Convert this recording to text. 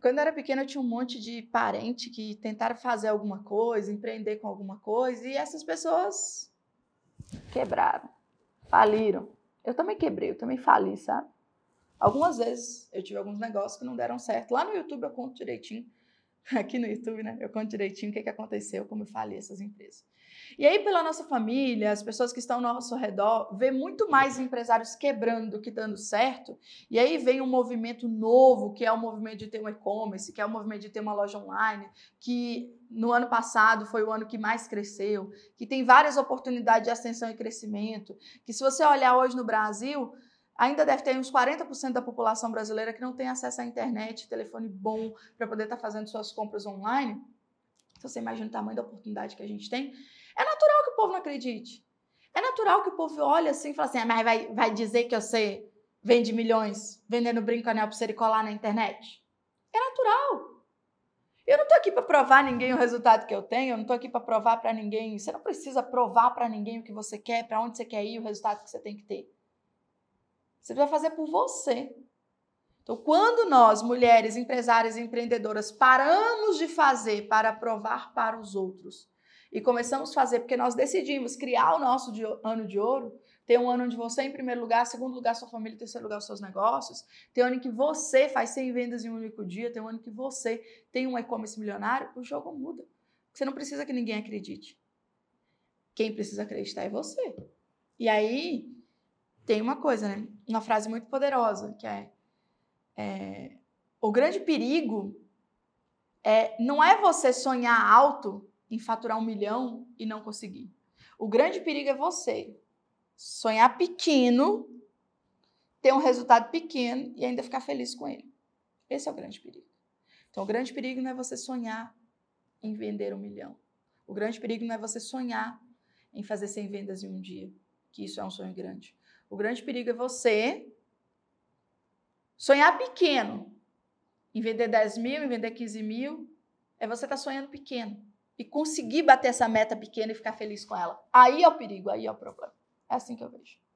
Quando eu era pequena, eu tinha um monte de parente que tentaram fazer alguma coisa, empreender com alguma coisa, e essas pessoas quebraram, faliram. Eu também quebrei, eu também fali, sabe? Algumas vezes eu tive alguns negócios que não deram certo. Lá no YouTube eu conto direitinho aqui no YouTube, né? Eu conto direitinho o que, que aconteceu, como eu falei essas empresas. E aí, pela nossa família, as pessoas que estão ao nosso redor, vê muito mais empresários quebrando do que dando certo. E aí vem um movimento novo, que é o movimento de ter um e-commerce, que é o movimento de ter uma loja online, que no ano passado foi o ano que mais cresceu, que tem várias oportunidades de ascensão e crescimento. Que se você olhar hoje no Brasil, ainda deve ter uns 40% da população brasileira que não tem acesso à internet, telefone bom para poder estar tá fazendo suas compras online. Então, você imagina o tamanho da oportunidade que a gente tem. É natural que o povo não acredite. É natural que o povo olhe assim e fale assim, ah, mas vai, vai dizer que você vende milhões vendendo brinco anel para você colar na internet? É natural. Eu não estou aqui para provar a ninguém o resultado que eu tenho, eu não estou aqui para provar para ninguém. Você não precisa provar para ninguém o que você quer, para onde você quer ir, o resultado que você tem que ter. Você vai fazer por você. Então, quando nós, mulheres, empresárias e empreendedoras, paramos de fazer para provar para os outros e começamos a fazer porque nós decidimos criar o nosso ano de ouro, ter um ano onde você é em primeiro lugar, segundo lugar sua família, terceiro lugar os seus negócios, ter um ano em que você faz 100 vendas em um único dia, ter um ano em que você tem um e-commerce milionário, o jogo muda. Você não precisa que ninguém acredite. Quem precisa acreditar é você. E aí, tem uma coisa, né? Uma frase muito poderosa, que é, é o grande perigo é, não é você sonhar alto em faturar um milhão e não conseguir. O grande perigo é você sonhar pequeno, ter um resultado pequeno e ainda ficar feliz com ele. Esse é o grande perigo. Então, o grande perigo não é você sonhar em vender um milhão. O grande perigo não é você sonhar em fazer 100 vendas em um dia, que isso é um sonho grande. O grande perigo é você sonhar pequeno. Em vender 10 mil, em vender 15 mil, é você estar tá sonhando pequeno. E conseguir bater essa meta pequena e ficar feliz com ela. Aí é o perigo, aí é o problema. É assim que eu vejo.